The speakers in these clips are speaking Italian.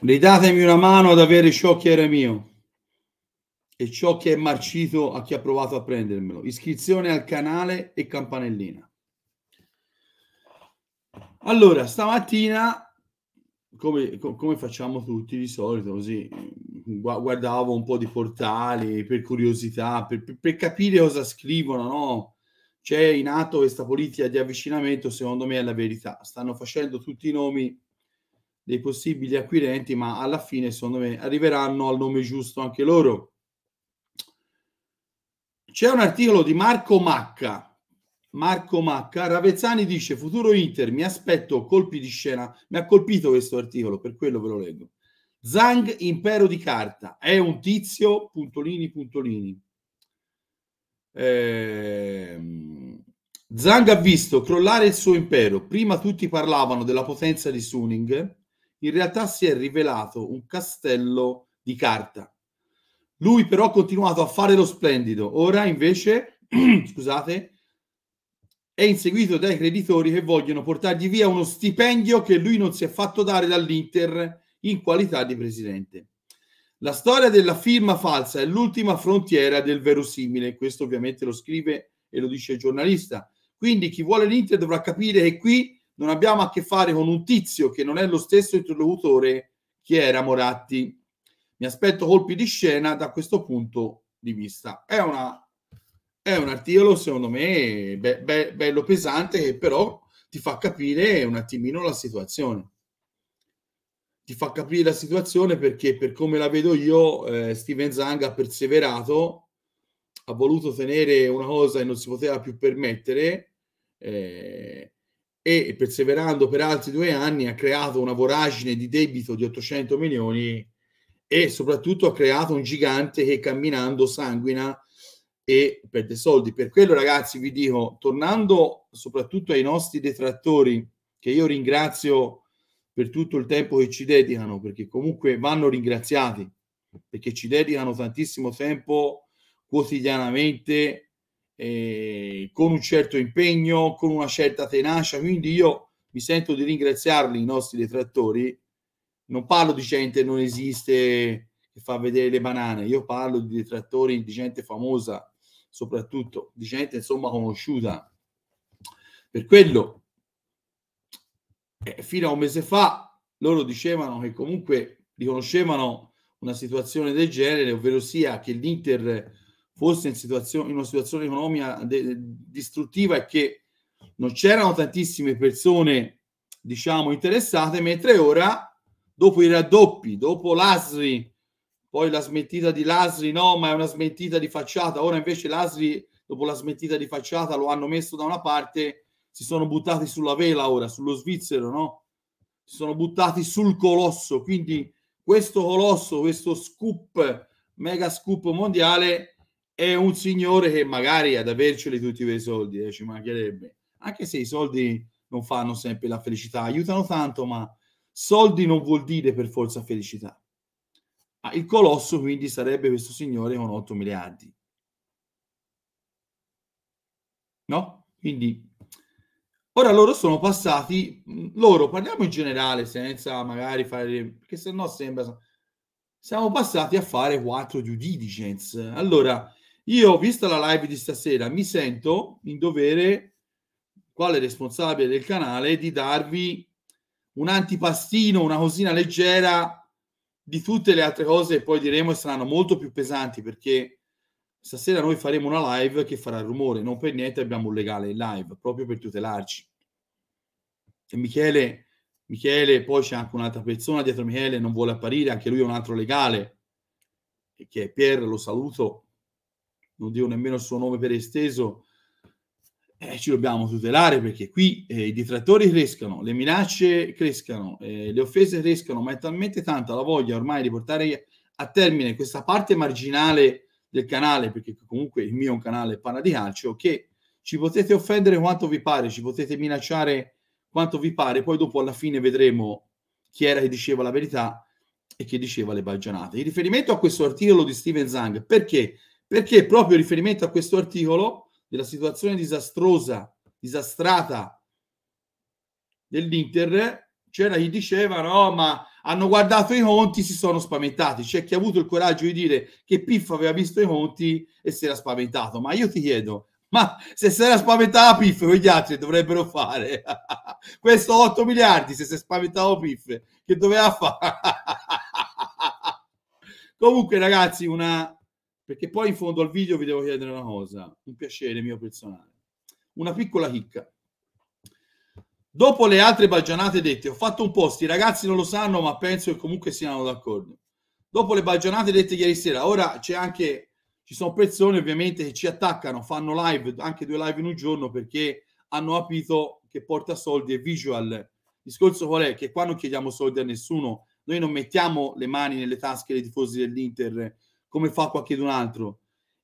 Ridatemi una mano ad avere ciò che era mio e ciò che è marcito a chi ha provato a prendermelo. Iscrizione al canale e campanellina. Allora, stamattina, come, come facciamo tutti di solito, così guardavo un po' di portali per curiosità, per, per, per capire cosa scrivono, no? C'è in atto questa politica di avvicinamento, secondo me è la verità. Stanno facendo tutti i nomi dei possibili acquirenti, ma alla fine, secondo me, arriveranno al nome giusto anche loro. C'è un articolo di Marco Macca. Marco Macca, Ravezzani dice futuro Inter, mi aspetto colpi di scena. Mi ha colpito questo articolo, per quello ve lo leggo. Zang, impero di carta, è un tizio, puntolini, puntolini. Eh, Zang ha visto crollare il suo impero. Prima tutti parlavano della potenza di Suning, in realtà si è rivelato un castello di carta. Lui però ha continuato a fare lo splendido, ora invece, scusate, è inseguito dai creditori che vogliono portargli via uno stipendio che lui non si è fatto dare dall'Inter in qualità di presidente. La storia della firma falsa è l'ultima frontiera del verosimile, questo ovviamente lo scrive e lo dice il giornalista. Quindi chi vuole l'Inter dovrà capire che qui non abbiamo a che fare con un tizio che non è lo stesso interlocutore che era Moratti. Mi aspetto colpi di scena da questo punto di vista. È, una, è un articolo, secondo me, be, be, bello pesante, che però ti fa capire un attimino la situazione. Ti fa capire la situazione perché, per come la vedo io, eh, Steven Zang ha perseverato, ha voluto tenere una cosa che non si poteva più permettere. Eh, e perseverando per altri due anni ha creato una voragine di debito di 800 milioni e soprattutto ha creato un gigante che camminando sanguina e perde soldi. Per quello ragazzi vi dico, tornando soprattutto ai nostri detrattori, che io ringrazio per tutto il tempo che ci dedicano, perché comunque vanno ringraziati, perché ci dedicano tantissimo tempo quotidianamente eh, con un certo impegno, con una certa tenacia. Quindi io mi sento di ringraziarli, i nostri detrattori. Non parlo di gente non esiste che fa vedere le banane, io parlo di detrattori, di gente famosa, soprattutto di gente insomma conosciuta. Per quello, eh, fino a un mese fa, loro dicevano che comunque riconoscevano una situazione del genere, ovvero sia che l'Inter fosse in, in, una situazione economica de- distruttiva e che non c'erano tantissime persone, diciamo, interessate, mentre ora, dopo i raddoppi, dopo l'Asri, poi la smentita di Lasri, no, ma è una smentita di facciata, ora invece Lasri, dopo la smentita di facciata, lo hanno messo da una parte, si sono buttati sulla vela ora, sullo svizzero, no? Si sono buttati sul colosso, quindi questo colosso, questo scoop, mega scoop mondiale, è un signore che magari ad averceli tutti quei soldi eh, ci mancherebbe, anche se i soldi non fanno sempre la felicità, aiutano tanto, ma soldi non vuol dire per forza felicità. Ah, il colosso quindi sarebbe questo signore con 8 miliardi. No? Quindi ora loro sono passati, loro parliamo in generale senza magari fare, perché se no sembra, siamo passati a fare 4 due diligence. Allora, io, vista la live di stasera, mi sento in dovere, quale responsabile del canale, di darvi un antipastino, una cosina leggera di tutte le altre cose che poi diremo saranno molto più pesanti perché stasera noi faremo una live che farà rumore, non per niente abbiamo un legale in live, proprio per tutelarci. E Michele, Michele, poi c'è anche un'altra persona dietro Michele, non vuole apparire, anche lui è un altro legale, che è Pier, lo saluto, non dico nemmeno il suo nome per esteso, eh, ci dobbiamo tutelare perché qui eh, i detrattori crescono, le minacce crescono, eh, le offese crescono, ma è talmente tanta la voglia ormai di portare a termine questa parte marginale del canale, perché comunque il mio è un canale parla di calcio, che ci potete offendere quanto vi pare, ci potete minacciare quanto vi pare, poi dopo alla fine vedremo chi era che diceva la verità e chi diceva le baggianate. In riferimento a questo articolo di Steven Zang, perché perché proprio in riferimento a questo articolo della situazione disastrosa, disastrata dell'Inter, c'era cioè chi diceva no, ma hanno guardato i conti, si sono spaventati. C'è chi ha avuto il coraggio di dire che Piffa aveva visto i conti e si era spaventato. Ma io ti chiedo, ma se si era spaventata Piff, quegli altri dovrebbero fare questo 8 miliardi. Se si è spaventato Piff, che doveva fare? Comunque, ragazzi, una perché poi in fondo al video vi devo chiedere una cosa, un piacere mio personale, una piccola chicca. Dopo le altre baggianate dette, ho fatto un post, i ragazzi non lo sanno, ma penso che comunque siano d'accordo. Dopo le baggianate dette ieri sera, ora c'è anche, ci sono persone ovviamente che ci attaccano, fanno live, anche due live in un giorno, perché hanno capito che porta soldi e visual. Il discorso qual è? Che qua non chiediamo soldi a nessuno, noi non mettiamo le mani nelle tasche dei tifosi dell'Inter come fa qualcun altro.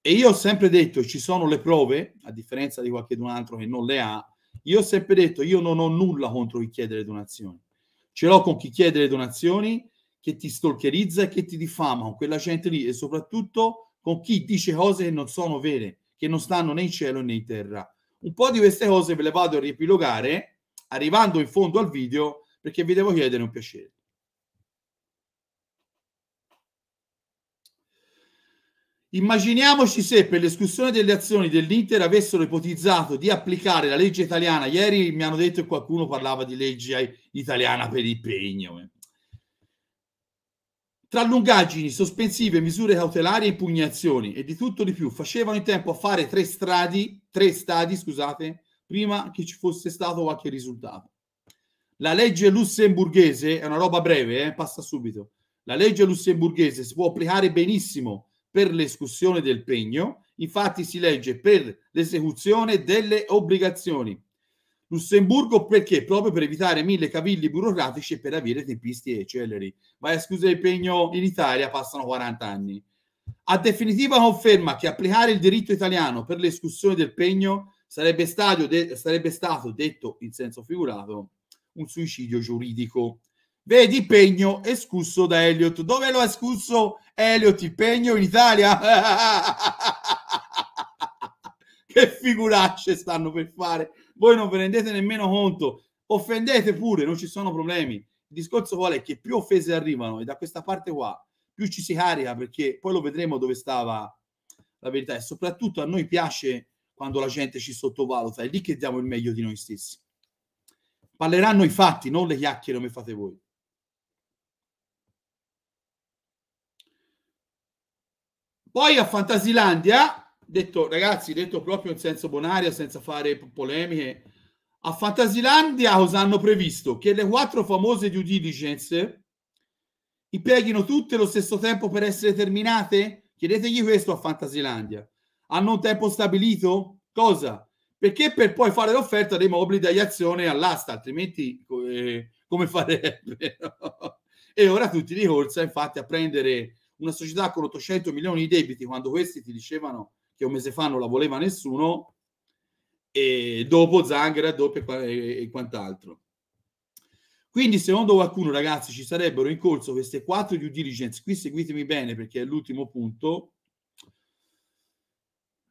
E io ho sempre detto, ci sono le prove, a differenza di qualcun altro che non le ha, io ho sempre detto, io non ho nulla contro chi chiede le donazioni. Ce l'ho con chi chiede le donazioni, che ti stalkerizza e che ti diffama, con quella gente lì e soprattutto con chi dice cose che non sono vere, che non stanno né in cielo né in terra. Un po' di queste cose ve le vado a riepilogare arrivando in fondo al video perché vi devo chiedere un piacere. Immaginiamoci se per l'esclusione delle azioni dell'Inter avessero ipotizzato di applicare la legge italiana. Ieri mi hanno detto che qualcuno parlava di legge italiana per impegno. Tra lungaggini, sospensive, misure cautelari e impugnazioni e di tutto di più, facevano in tempo a fare tre, stradi, tre stadi scusate, prima che ci fosse stato qualche risultato. La legge lussemburghese è una roba breve, eh, passa subito. La legge lussemburghese si può applicare benissimo per l'escussione del pegno, infatti si legge per l'esecuzione delle obbligazioni. Lussemburgo perché? Proprio per evitare mille cavilli burocratici e per avere tempisti e celeri. Vai a scusare il pegno in Italia passano 40 anni. A definitiva conferma che applicare il diritto italiano per l'escussione del pegno sarebbe, de- sarebbe stato detto in senso figurato un suicidio giuridico. Vedi Pegno escusso da Elliot. Dove lo ha escusso Elliot? Il Pegno in Italia? che figuracce stanno per fare. Voi non ve ne rendete nemmeno conto. Offendete pure, non ci sono problemi. Il discorso qual è? Che più offese arrivano e da questa parte qua più ci si carica perché poi lo vedremo dove stava la verità e soprattutto a noi piace quando la gente ci sottovaluta, è lì che diamo il meglio di noi stessi. Parleranno i fatti, non le chiacchiere come fate voi. Poi a Fantasilandia, detto ragazzi, detto proprio in senso bonaria, senza fare polemiche, a Fantasilandia cosa hanno previsto? Che le quattro famose due diligence impieghino tutte lo stesso tempo per essere terminate? Chiedetegli questo a Fantasilandia. Hanno un tempo stabilito? Cosa? Perché per poi fare l'offerta dei mobili di azione all'asta, altrimenti eh, come farebbe? e ora tutti di corsa, infatti, a prendere una società con 800 milioni di debiti quando questi ti dicevano che un mese fa non la voleva nessuno e dopo Zangara dopo e, e quant'altro. Quindi secondo qualcuno ragazzi ci sarebbero in corso queste quattro due diligence, qui seguitemi bene perché è l'ultimo punto,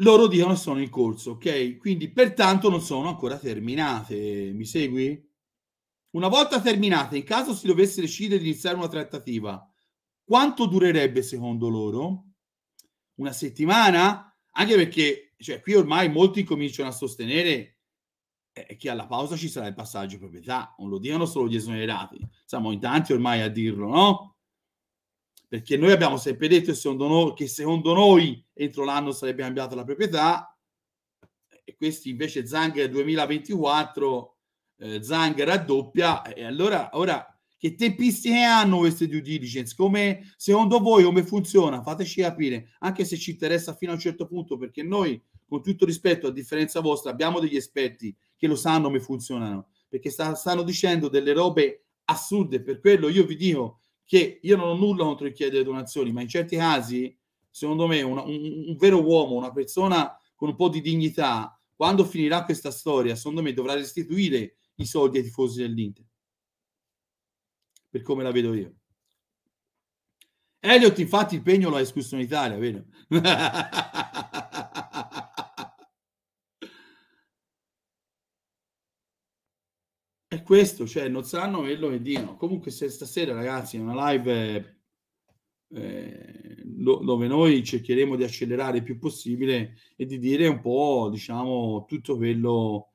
loro dicono sono in corso, ok? Quindi pertanto non sono ancora terminate, mi segui? Una volta terminate, in caso si dovesse decidere di iniziare una trattativa, quanto durerebbe secondo loro? Una settimana? Anche perché cioè, qui ormai molti cominciano a sostenere eh, che alla pausa ci sarà il passaggio di proprietà, non lo dicono solo gli esonerati, siamo in tanti ormai a dirlo, no? Perché noi abbiamo sempre detto secondo noi, che secondo noi entro l'anno sarebbe cambiata la proprietà e questi invece Zang 2024 eh, Zang raddoppia e allora ora che tempistiche hanno queste due diligence? Come, secondo voi come funziona? Fateci capire, anche se ci interessa fino a un certo punto, perché noi, con tutto rispetto, a differenza vostra, abbiamo degli esperti che lo sanno come funzionano, perché sta, stanno dicendo delle robe assurde. Per quello io vi dico che io non ho nulla contro il chiedere donazioni, ma in certi casi, secondo me, una, un, un vero uomo, una persona con un po' di dignità, quando finirà questa storia, secondo me dovrà restituire i soldi ai tifosi dell'Inter per come la vedo io. Elliot, infatti, il pegno lo ha escluso in Italia, vero? è questo, cioè, non sanno quello che vedino. Comunque, se stasera, ragazzi, è una live eh, dove noi cercheremo di accelerare il più possibile e di dire un po', diciamo, tutto quello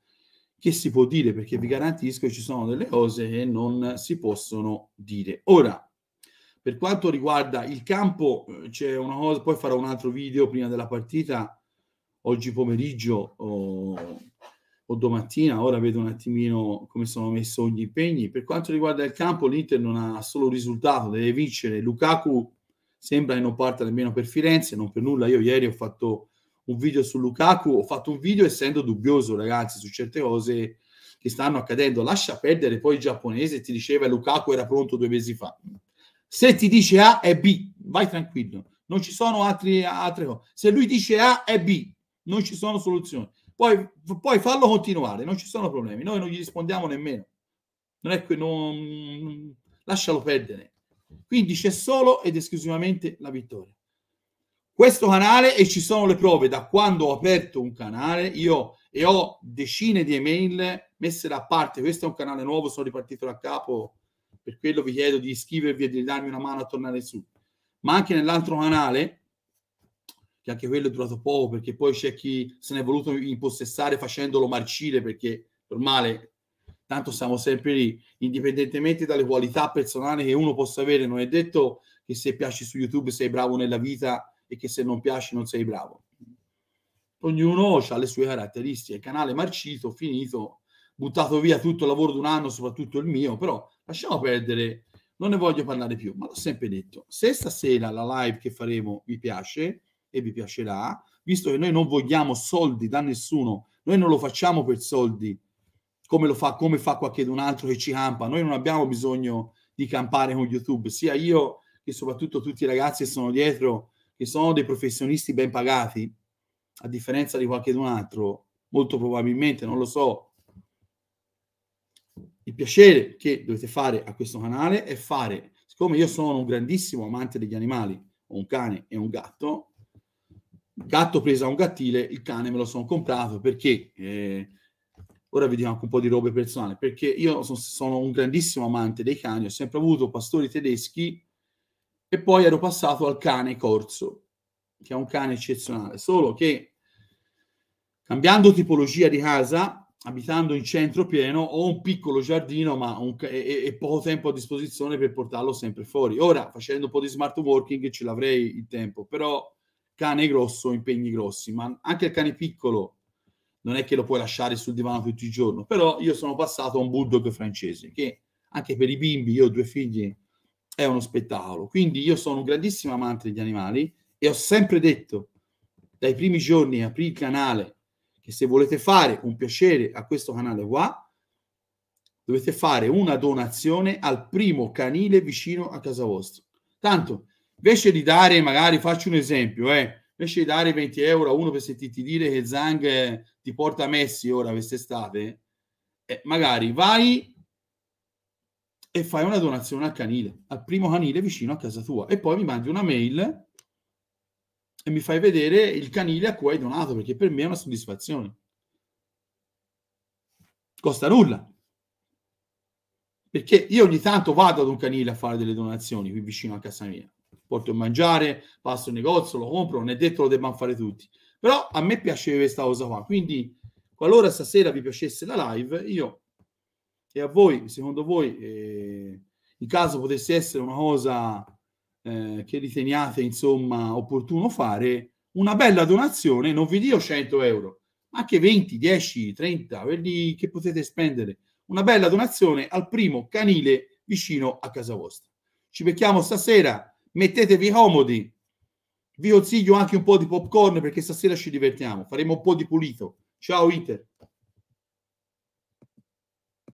che si può dire perché vi garantisco che ci sono delle cose che non si possono dire. Ora, per quanto riguarda il campo, eh, c'è una cosa, poi farò un altro video prima della partita, oggi pomeriggio o, o, domattina, ora vedo un attimino come sono messo gli impegni. Per quanto riguarda il campo, l'Inter non ha solo risultato, deve vincere. Lukaku sembra che non parta nemmeno per Firenze, non per nulla. Io ieri ho fatto un video su Lukaku, ho fatto un video essendo dubbioso, ragazzi, su certe cose che stanno accadendo. Lascia perdere poi il giapponese, ti diceva Lukaku era pronto due mesi fa. Se ti dice A è B, vai tranquillo, non ci sono altri, altre cose. Se lui dice A è B, non ci sono soluzioni. Poi, poi fallo continuare, non ci sono problemi, noi non gli rispondiamo nemmeno. Non è che non... lascialo perdere. Quindi c'è solo ed esclusivamente la vittoria questo canale e ci sono le prove da quando ho aperto un canale io e ho decine di email messe da parte questo è un canale nuovo sono ripartito da capo per quello vi chiedo di iscrivervi e di darmi una mano a tornare su ma anche nell'altro canale che anche quello è durato poco perché poi c'è chi se ne è voluto impossessare facendolo marcire perché normale tanto siamo sempre lì indipendentemente dalle qualità personali che uno possa avere non è detto che se piaci su youtube sei bravo nella vita e che se non piaci non sei bravo. Ognuno ha le sue caratteristiche, canale marcito, finito, buttato via tutto il lavoro di un anno, soprattutto il mio, però lasciamo perdere, non ne voglio parlare più, ma l'ho sempre detto, se stasera la live che faremo vi piace e vi piacerà, visto che noi non vogliamo soldi da nessuno, noi non lo facciamo per soldi, come lo fa, come fa qualcun altro che ci campa, noi non abbiamo bisogno di campare con YouTube, sia io che soprattutto tutti i ragazzi che sono dietro che sono dei professionisti ben pagati, a differenza di qualcun altro, molto probabilmente, non lo so. Il piacere che dovete fare a questo canale è fare, siccome io sono un grandissimo amante degli animali, ho un cane e un gatto, gatto preso a un gattile, il cane me lo sono comprato perché... Eh, ora vediamo anche un po' di robe personali, perché io sono, sono un grandissimo amante dei cani, ho sempre avuto pastori tedeschi e poi ero passato al cane corso, che è un cane eccezionale, solo che cambiando tipologia di casa, abitando in centro pieno, ho un piccolo giardino ma un, e, e, poco tempo a disposizione per portarlo sempre fuori. Ora, facendo un po' di smart working, ce l'avrei il tempo, però cane grosso, impegni grossi, ma anche il cane piccolo non è che lo puoi lasciare sul divano tutti i giorni, però io sono passato a un bulldog francese, che anche per i bimbi, io ho due figli è uno spettacolo. Quindi io sono un grandissimo amante degli animali e ho sempre detto, dai primi giorni aprì il canale, che se volete fare un piacere a questo canale qua, dovete fare una donazione al primo canile vicino a casa vostra. Tanto, invece di dare, magari faccio un esempio, eh, invece di dare 20 euro a uno per sentirti dire che Zang ti porta Messi ora quest'estate, eh, magari vai e fai una donazione al canile, al primo canile vicino a casa tua. E poi mi mandi una mail e mi fai vedere il canile a cui hai donato, perché per me è una soddisfazione. Costa nulla. Perché io ogni tanto vado ad un canile a fare delle donazioni qui vicino a casa mia. Porto a mangiare, passo in negozio, lo compro, non è detto lo debbano fare tutti. Però a me piace questa cosa qua. Quindi, qualora stasera vi piacesse la live, io e a voi, secondo voi, eh, in caso potesse essere una cosa eh, che riteniate insomma opportuno fare, una bella donazione, non vi dio 100 euro, ma anche 20, 10, 30, quelli che potete spendere, una bella donazione al primo canile vicino a casa vostra. Ci becchiamo stasera, mettetevi comodi, vi consiglio anche un po' di popcorn perché stasera ci divertiamo, faremo un po' di pulito. Ciao Iter!